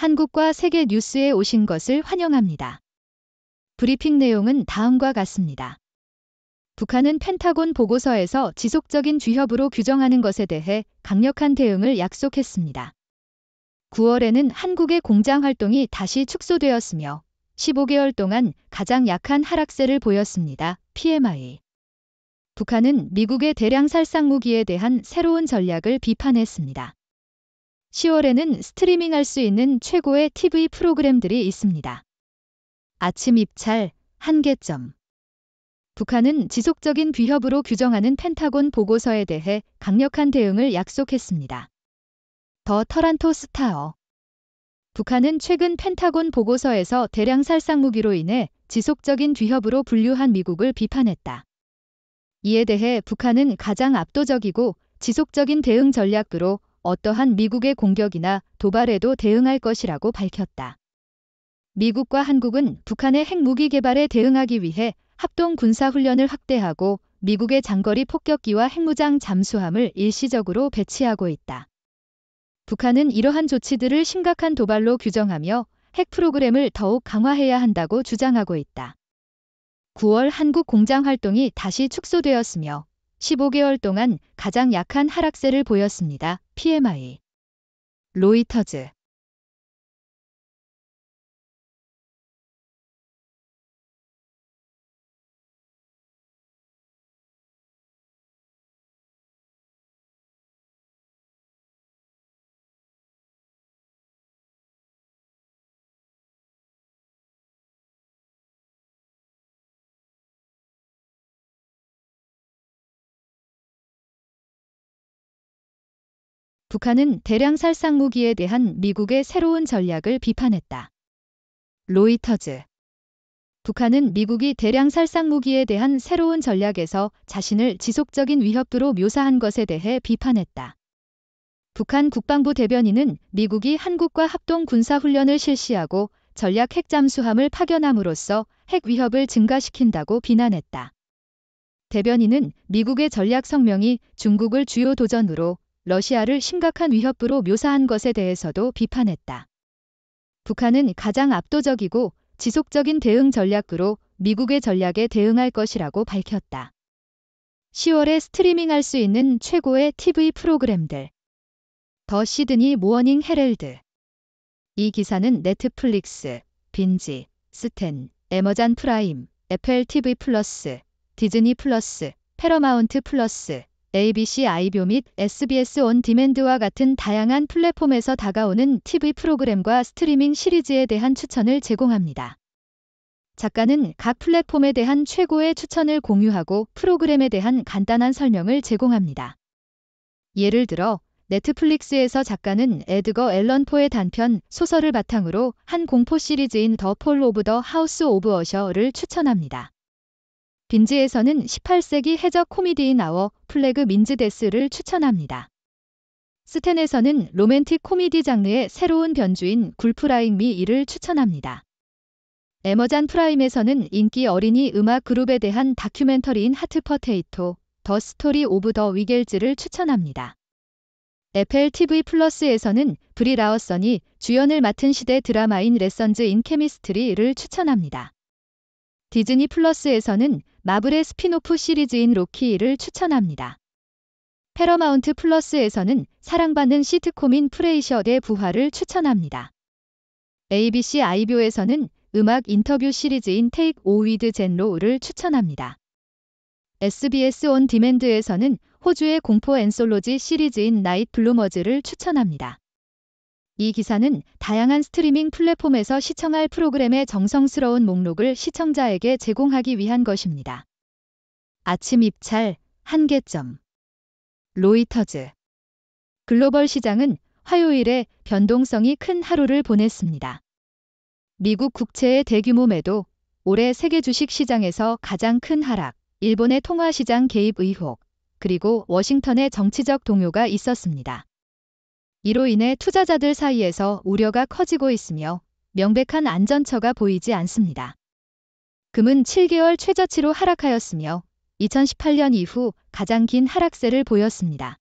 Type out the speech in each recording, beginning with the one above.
한국과 세계 뉴스에 오신 것을 환영합니다. 브리핑 내용은 다음과 같습니다. 북한은 펜타곤 보고서에서 지속적인 주협으로 규정하는 것에 대해 강력한 대응을 약속했습니다. 9월에는 한국의 공장 활동이 다시 축소되었으며 15개월 동안 가장 약한 하락세를 보였습니다. PMI. 북한은 미국의 대량 살상 무기에 대한 새로운 전략을 비판했습니다. 10월에는 스트리밍 할수 있는 최고의 TV 프로그램들이 있습니다. 아침 입찰, 한계점. 북한은 지속적인 비협으로 규정하는 펜타곤 보고서에 대해 강력한 대응을 약속했습니다. 더 터란토 스타어. 북한은 최근 펜타곤 보고서에서 대량 살상 무기로 인해 지속적인 뒤협으로 분류한 미국을 비판했다. 이에 대해 북한은 가장 압도적이고 지속적인 대응 전략으로 어떠한 미국의 공격이나 도발에도 대응할 것이라고 밝혔다. 미국과 한국은 북한의 핵무기 개발에 대응하기 위해 합동 군사훈련을 확대하고 미국의 장거리 폭격기와 핵무장 잠수함을 일시적으로 배치하고 있다. 북한은 이러한 조치들을 심각한 도발로 규정하며 핵 프로그램을 더욱 강화해야 한다고 주장하고 있다. 9월 한국 공장 활동이 다시 축소되었으며 15개월 동안 가장 약한 하락세를 보였습니다. PMI. 로이터즈 북한은 대량 살상 무기에 대한 미국의 새로운 전략을 비판했다. 로이터즈 북한은 미국이 대량 살상 무기에 대한 새로운 전략에서 자신을 지속적인 위협으로 묘사한 것에 대해 비판했다. 북한 국방부 대변인은 미국이 한국과 합동 군사훈련을 실시하고 전략 핵 잠수함을 파견함으로써 핵 위협을 증가시킨다고 비난했다. 대변인은 미국의 전략 성명이 중국을 주요 도전으로 러시아를 심각한 위협으로 묘사한 것에 대해서도 비판했다. 북한은 가장 압도적이고 지속적인 대응 전략으로 미국의 전략에 대응할 것이라고 밝혔다. 10월에 스트리밍할 수 있는 최고의 TV 프로그램들. 더 시드니 모어닝 헤럴드. 이 기사는 네트플릭스, 빈지, 스텐, 에머잔 프라임, 애플 TV 플러스, 디즈니 플러스, 페러마운트 플러스, ABC 아이뷰 및 SBS 온 디맨드와 같은 다양한 플랫폼에서 다가오는 TV 프로그램과 스트리밍 시리즈에 대한 추천을 제공합니다. 작가는 각 플랫폼에 대한 최고의 추천을 공유하고 프로그램에 대한 간단한 설명을 제공합니다. 예를 들어 넷플릭스에서 작가는 에드거 앨런 포의 단편 소설을 바탕으로 한 공포 시리즈인 더 폴 오브 더 하우스 오브 어셔를 추천합니다. 빈지에서는 18세기 해적 코미디인 아워 플래그 민즈데스를 추천합니다. 스텐에서는 로맨틱 코미디 장르의 새로운 변주인 굴프라잉 미 이를 추천합니다. 에머잔 프라임에서는 인기 어린이 음악 그룹에 대한 다큐멘터리인 하트퍼테이토, 더 스토리 오브 더 위겔즈를 추천합니다. 에펠 TV 플러스에서는 브리 라우선이 주연을 맡은 시대 드라마인 레선즈 인 케미스트리를 추천합니다. 디즈니 플러스에서는 마블의 스피노프 시리즈인 로키를 추천합니다. 패러마운트 플러스에서는 사랑받는 시트콤인 프레이셔의 드 부활을 추천합니다. ABC 아이뷰에서는 음악 인터뷰 시리즈인 테이크 오위드 젠로우를 추천합니다. SBS 온 디맨드에서는 호주의 공포 앤솔로지 시리즈인 나이트 블루머즈를 추천합니다. 이 기사는 다양한 스트리밍 플랫폼에서 시청할 프로그램의 정성스러운 목록을 시청자에게 제공하기 위한 것입니다. 아침 입찰 한계점 로이터즈 글로벌 시장은 화요일에 변동성이 큰 하루를 보냈습니다. 미국 국채의 대규모 매도, 올해 세계 주식 시장에서 가장 큰 하락, 일본의 통화시장 개입 의혹, 그리고 워싱턴의 정치적 동요가 있었습니다. 이로 인해 투자자들 사이에서 우려가 커지고 있으며 명백한 안전처가 보이지 않습니다. 금은 7개월 최저치로 하락하였으며 2018년 이후 가장 긴 하락세를 보였습니다.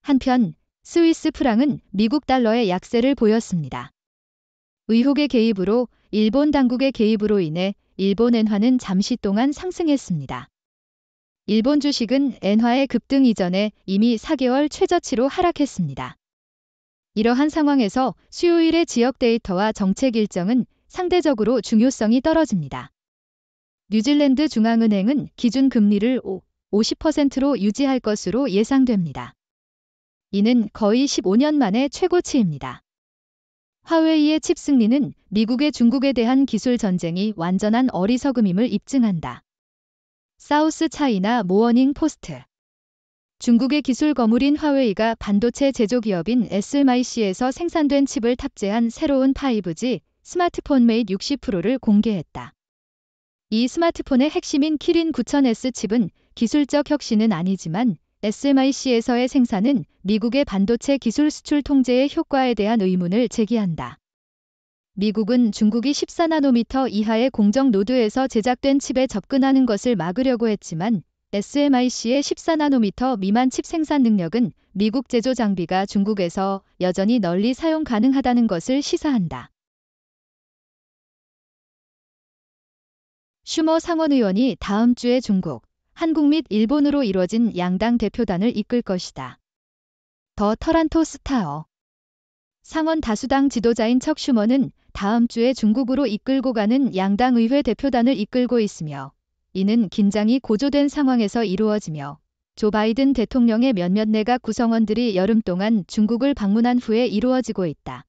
한편 스위스 프랑은 미국 달러의 약세를 보였습니다. 의혹의 개입으로 일본 당국의 개입으로 인해 일본 엔화는 잠시 동안 상승했습니다. 일본 주식은 엔화의 급등 이전에 이미 4개월 최저치로 하락했습니다. 이러한 상황에서 수요일의 지역 데이터와 정책 일정은 상대적으로 중요성이 떨어집니다. 뉴질랜드 중앙은행은 기준 금리를 5, 50%로 유지할 것으로 예상됩니다. 이는 거의 15년 만에 최고치입니다. 화웨이의 칩 승리는 미국의 중국에 대한 기술 전쟁이 완전한 어리석음임을 입증한다. 사우스 차이나 모어닝 포스트 중국의 기술 거물인 화웨이가 반도체 제조기업인 SMIC에서 생산된 칩을 탑재한 새로운 5G 스마트폰 메이트 60%를 공개했다. 이 스마트폰의 핵심인 키린 9000S 칩은 기술적 혁신은 아니지만 SMIC에서의 생산은 미국의 반도체 기술 수출 통제의 효과에 대한 의문을 제기한다. 미국은 중국이 14나노미터 이하의 공정 노드에서 제작된 칩에 접근하는 것을 막으려고 했지만 SMIC의 14나노미터 미만 칩 생산 능력은 미국 제조 장비가 중국에서 여전히 널리 사용 가능하다는 것을 시사한다. 슈머 상원의원이 다음 주에 중국, 한국 및 일본으로 이뤄진 양당 대표단을 이끌 것이다. 더 터란토 스타어 상원 다수당 지도자인 척 슈머는 다음 주에 중국으로 이끌고 가는 양당 의회 대표단을 이끌고 있으며 이는 긴장이 고조된 상황에서 이루어지며 조 바이든 대통령의 몇몇 내각 구성원들이 여름 동안 중국을 방문한 후에 이루어지고 있다.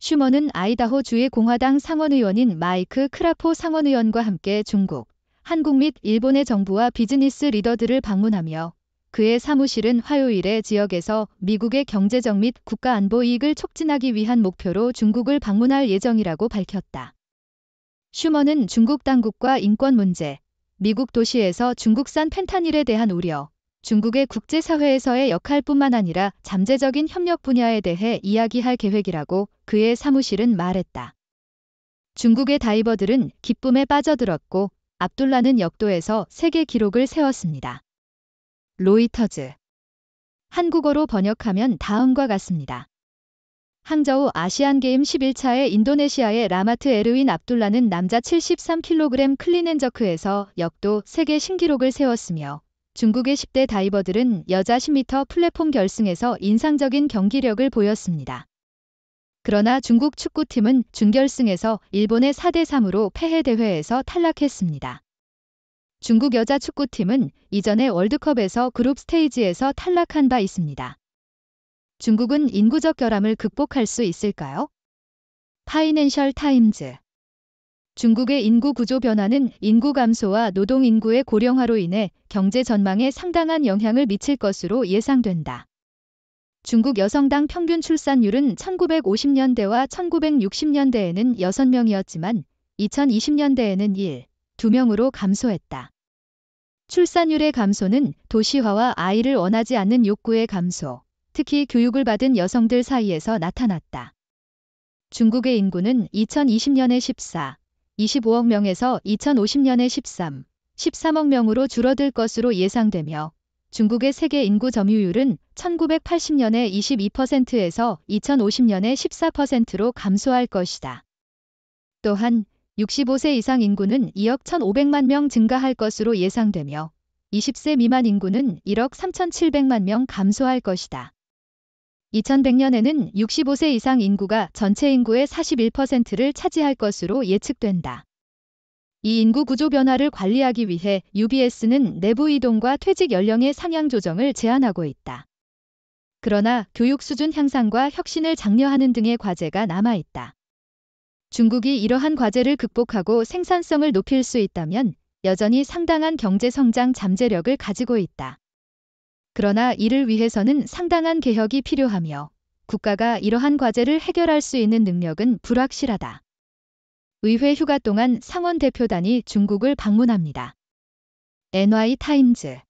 슈머는 아이다호 주의 공화당 상원의원인 마이크 크라포 상원의원과 함께 중국, 한국 및 일본의 정부와 비즈니스 리더들을 방문하며 그의 사무실은 화요일에 지역에서 미국의 경제적 및 국가 안보 이익을 촉진하기 위한 목표로 중국을 방문할 예정이라고 밝혔다. 슈머는 중국 당국과 인권 문제, 미국 도시에서 중국산 펜타닐에 대한 우려, 중국의 국제사회에서의 역할뿐만 아니라 잠재적인 협력 분야에 대해 이야기할 계획이라고 그의 사무실은 말했다. 중국의 다이버들은 기쁨에 빠져들었고 압둘라는 역도에서 세계 기록을 세웠습니다. 로이터즈 한국어로 번역하면 다음과 같습니다. 항저우 아시안게임 11차에 인도네시아의 라마트 에르윈 압둘라는 남자 73kg 클린앤저크에서 역도 세계 신기록을 세웠으며 중국의 10대 다이버들은 여자 10m 플랫폼 결승에서 인상적인 경기력을 보였습니다. 그러나 중국 축구팀은 준결승에서 일본의 4대3으로 패해 대회에서 탈락했습니다. 중국 여자 축구팀은 이전에 월드컵에서 그룹 스테이지에서 탈락한 바 있습니다. 중국은 인구적 결함을 극복할 수 있을까요? 파이낸셜 타임즈 중국의 인구 구조 변화는 인구 감소와 노동 인구의 고령화로 인해 경제 전망에 상당한 영향을 미칠 것으로 예상된다. 중국 여성당 평균 출산율은 1950년대와 1960년대에는 6명이었지만 2020년대에는 1, 2명으로 감소했다. 출산율의 감소는 도시화와 아이를 원하지 않는 욕구의 감소, 특히 교육을 받은 여성들 사이에서 나타났다. 중국의 인구는 2020년에 14, 25억 명에서 2050년에 13, 13억 명으로 줄어들 것으로 예상되며 중국의 세계 인구 점유율은 1980년에 22%에서 2050년에 14%로 감소할 것이다. 또한 65세 이상 인구는 2억 1,500만 명 증가할 것으로 예상되며 20세 미만 인구는 1억 3,700만 명 감소할 것이다. 2100년에는 65세 이상 인구가 전체 인구의 41%를 차지할 것으로 예측된다. 이 인구 구조 변화를 관리하기 위해 UBS는 내부 이동과 퇴직 연령의 상향 조정을 제안하고 있다. 그러나 교육 수준 향상과 혁신을 장려하는 등의 과제가 남아있다. 중국이 이러한 과제를 극복하고 생산성을 높일 수 있다면 여전히 상당한 경제 성장 잠재력을 가지고 있다. 그러나 이를 위해서는 상당한 개혁이 필요하며 국가가 이러한 과제를 해결할 수 있는 능력은 불확실하다. 의회 휴가 동안 상원 대표단이 중국을 방문합니다. NY 타임즈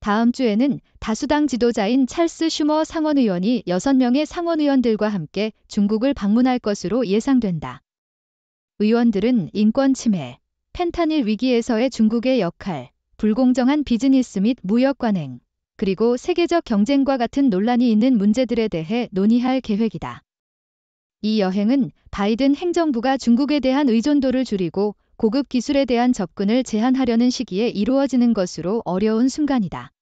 다음 주에는 다수당 지도자인 찰스 슈머 상원의원이 6명의 상원의원들과 함께 중국을 방문할 것으로 예상된다. 의원들은 인권 침해, 펜타닐 위기에서의 중국의 역할, 불공정한 비즈니스 및 무역 관행, 그리고 세계적 경쟁과 같은 논란이 있는 문제들에 대해 논의할 계획이다. 이 여행은 바이든 행정부가 중국에 대한 의존도를 줄이고 고급 기술에 대한 접근을 제한하려는 시기에 이루어지는 것으로 어려운 순간이다.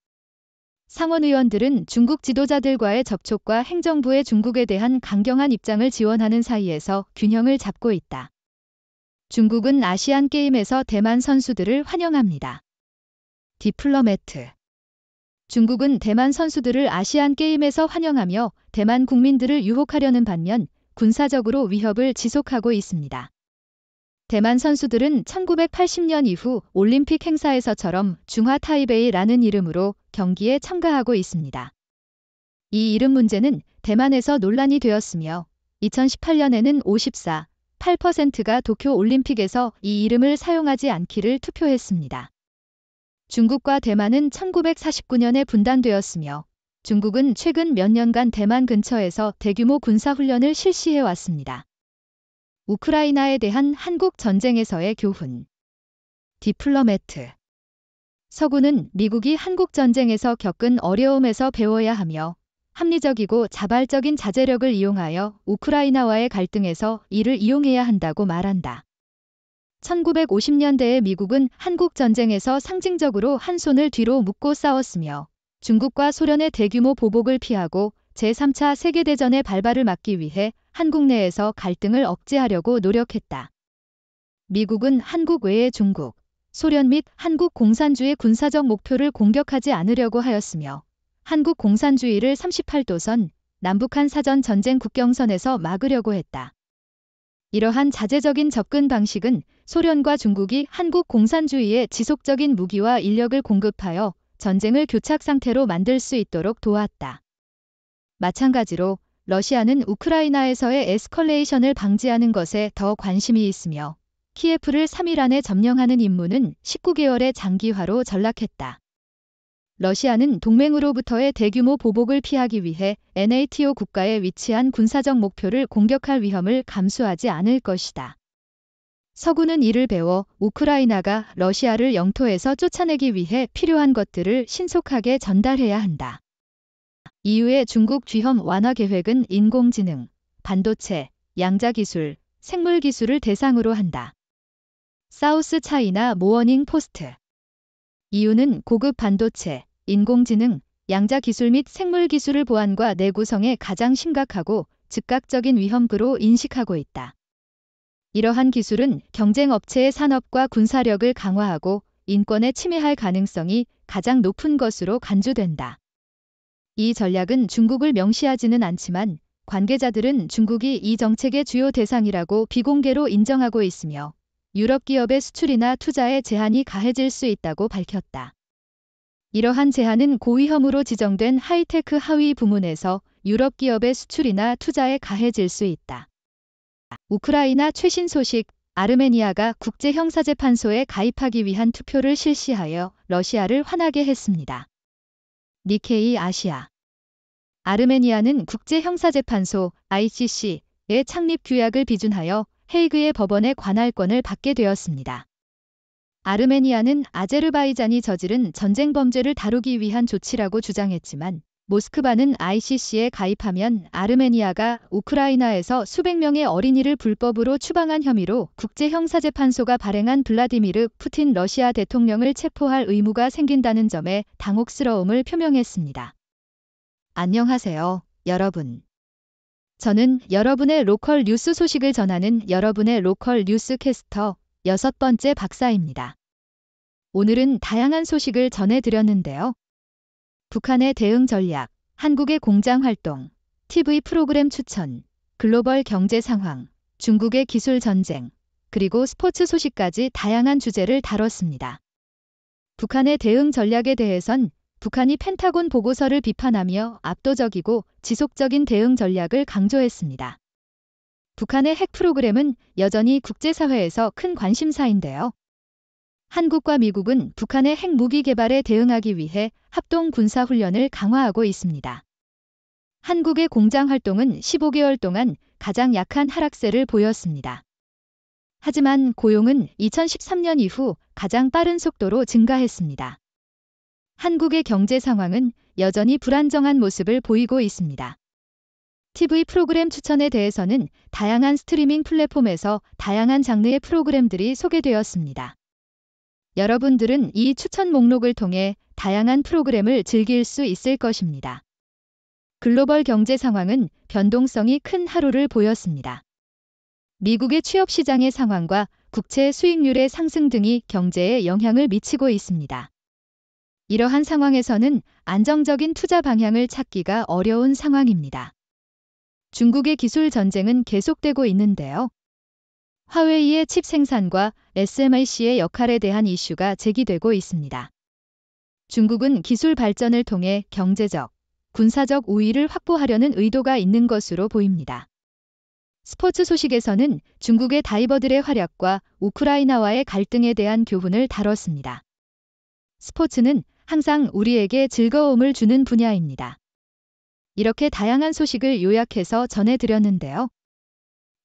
상원의원들은 중국 지도자들과의 접촉과 행정부의 중국에 대한 강경한 입장을 지원하는 사이에서 균형을 잡고 있다. 중국은 아시안 게임에서 대만 선수들을 환영합니다. 디플로매트 중국은 대만 선수들을 아시안 게임에서 환영하며 대만 국민들을 유혹하려는 반면 군사적으로 위협을 지속하고 있습니다. 대만 선수들은 1980년 이후 올림픽 행사에서처럼 중화 타이베이라는 이름으로 경기에 참가하고 있습니다. 이 이름 문제는 대만에서 논란이 되었으며 2018년에는 54, 8%가 도쿄 올림픽에서 이 이름을 사용하지 않기를 투표했습니다. 중국과 대만은 1949년에 분단되었으며 중국은 최근 몇 년간 대만 근처에서 대규모 군사훈련을 실시해 왔습니다. 우크라이나에 대한 한국 전쟁에서의 교훈 디플로매트 서구는 미국이 한국 전쟁에서 겪은 어려움에서 배워야 하며 합리적이고 자발적인 자제력을 이용하여 우크라이나와의 갈등에서 이를 이용해야 한다고 말한다. 1 9 5 0년대에 미국은 한국 전쟁에서 상징적으로 한 손을 뒤로 묶고 싸웠으며 중국과 소련의 대규모 보복을 피하고 제3차 세계대전의 발발을 막기 위해 한국 내에서 갈등을 억제하려고 노력했다. 미국은 한국 외에 중국, 소련 및 한국 공산주의 군사적 목표를 공격하지 않으려고 하였으며 한국 공산주의를 38도선 남북한 사전 전쟁 국경선에서 막으려고 했다. 이러한 자제적인 접근 방식은 소련과 중국이 한국 공산주의에 지속적인 무기와 인력을 공급하여 전쟁을 교착 상태로 만들 수 있도록 도왔다. 마찬가지로 러시아는 우크라이나에서의 에스컬레이션을 방지하는 것에 더 관심이 있으며 키예프를 3일 안에 점령하는 임무는 19개월의 장기화로 전락했다. 러시아는 동맹으로부터의 대규모 보복을 피하기 위해 NATO 국가에 위치한 군사적 목표를 공격할 위험을 감수하지 않을 것이다. 서구는 이를 배워 우크라이나가 러시아를 영토에서 쫓아내기 위해 필요한 것들을 신속하게 전달해야 한다. 이후의 중국 귀험 완화 계획은 인공지능, 반도체, 양자기술, 생물기술을 대상으로 한다. 사우스 차이나 모어닝 포스트 이유는 고급 반도체, 인공지능, 양자기술 및 생물기술을 보안과 내구성에 가장 심각하고 즉각적인 위험으로 인식하고 있다. 이러한 기술은 경쟁 업체의 산업과 군사력을 강화하고 인권에 침해할 가능성이 가장 높은 것으로 간주된다. 이 전략은 중국을 명시하지는 않지만 관계자들은 중국이 이 정책의 주요 대상이라고 비공개로 인정하고 있으며 유럽 기업의 수출이나 투자에 제한이 가해질 수 있다고 밝혔다. 이러한 제한은 고위험으로 지정된 하이테크 하위 부문에서 유럽 기업의 수출이나 투자에 가해질 수 있다. 우크라이나 최신 소식 아르메니아가 국제형사재판소에 가입하기 위한 투표를 실시하여 러시아를 화나게 했습니다. 니케이 아시아 아르메니아는 국제형사재판소 ICC의 창립 규약을 비준하여 헤이그의 법원의 관할권을 받게 되었습니다. 아르메니아는 아제르바이잔이 저지른 전쟁 범죄를 다루기 위한 조치라고 주장했지만 모스크바는 ICC에 가입하면 아르메니아가 우크라이나에서 수백 명의 어린이를 불법으로 추방한 혐의로 국제형사재판소가 발행한 블라디미르 푸틴 러시아 대통령을 체포할 의무가 생긴다는 점에 당혹스러움을 표명했습니다. 안녕하세요, 여러분. 저는 여러분의 로컬 뉴스 소식을 전하는 여러분의 로컬 뉴스 캐스터 여섯 번째 박사입니다. 오늘은 다양한 소식을 전해드렸는데요. 북한의 대응 전략, 한국의 공장 활동, TV 프로그램 추천, 글로벌 경제 상황, 중국의 기술 전쟁, 그리고 스포츠 소식까지 다양한 주제를 다뤘습니다. 북한의 대응 전략에 대해선 북한이 펜타곤 보고서를 비판하며 압도적이고 지속적인 대응 전략을 강조했습니다. 북한의 핵 프로그램은 여전히 국제사회에서 큰 관심사인데요. 한국과 미국은 북한의 핵무기 개발에 대응하기 위해 합동 군사훈련을 강화하고 있습니다. 한국의 공장 활동은 15개월 동안 가장 약한 하락세를 보였습니다. 하지만 고용은 2013년 이후 가장 빠른 속도로 증가했습니다. 한국의 경제 상황은 여전히 불안정한 모습을 보이고 있습니다. TV 프로그램 추천에 대해서는 다양한 스트리밍 플랫폼에서 다양한 장르의 프로그램들이 소개되었습니다. 여러분들은 이 추천 목록을 통해 다양한 프로그램을 즐길 수 있을 것입니다. 글로벌 경제 상황은 변동성이 큰 하루를 보였습니다. 미국의 취업 시장의 상황과 국채 수익률의 상승 등이 경제에 영향을 미치고 있습니다. 이러한 상황에서는 안정적인 투자 방향을 찾기가 어려운 상황입니다. 중국의 기술 전쟁은 계속되고 있는데요. 화웨이의 칩 생산과 SMIC의 역할에 대한 이슈가 제기되고 있습니다. 중국은 기술 발전을 통해 경제적, 군사적 우위를 확보하려는 의도가 있는 것으로 보입니다. 스포츠 소식에서는 중국의 다이버들의 활약과 우크라이나와의 갈등에 대한 교훈을 다뤘습니다. 스포츠는 항상 우리에게 즐거움을 주는 분야입니다. 이렇게 다양한 소식을 요약해서 전해드렸는데요.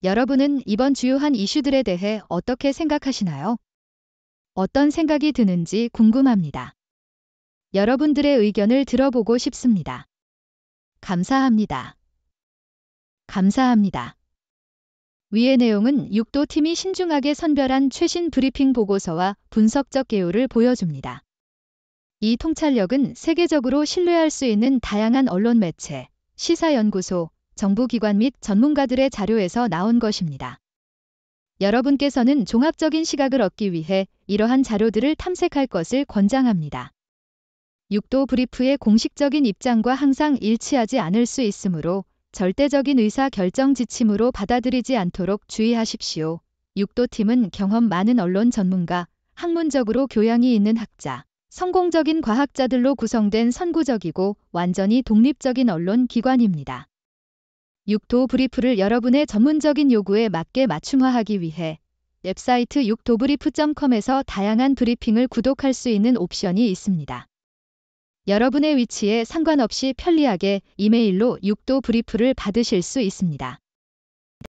여러분은 이번 주요한 이슈들에 대해 어떻게 생각하시나요? 어떤 생각이 드는지 궁금합니다. 여러분들의 의견을 들어보고 싶습니다. 감사합니다. 감사합니다. 위의 내용은 6도 팀이 신중하게 선별한 최신 브리핑 보고서와 분석적 개요를 보여줍니다. 이 통찰력은 세계적으로 신뢰할 수 있는 다양한 언론 매체, 시사연구소, 정부기관 및 전문가들의 자료에서 나온 것입니다. 여러분께서는 종합적인 시각을 얻기 위해 이러한 자료들을 탐색할 것을 권장합니다. 6도 브리프의 공식적인 입장과 항상 일치하지 않을 수 있으므로 절대적인 의사 결정 지침으로 받아들이지 않도록 주의하십시오. 6도 팀은 경험 많은 언론 전문가, 학문적으로 교양이 있는 학자, 성공적인 과학자들로 구성된 선구적이고 완전히 독립적인 언론 기관입니다. 6도 브리프를 여러분의 전문적인 요구에 맞게 맞춤화하기 위해 웹사이트 6도브리프.com에서 다양한 브리핑을 구독할 수 있는 옵션이 있습니다. 여러분의 위치에 상관없이 편리하게 이메일로 6도 브리프를 받으실 수 있습니다.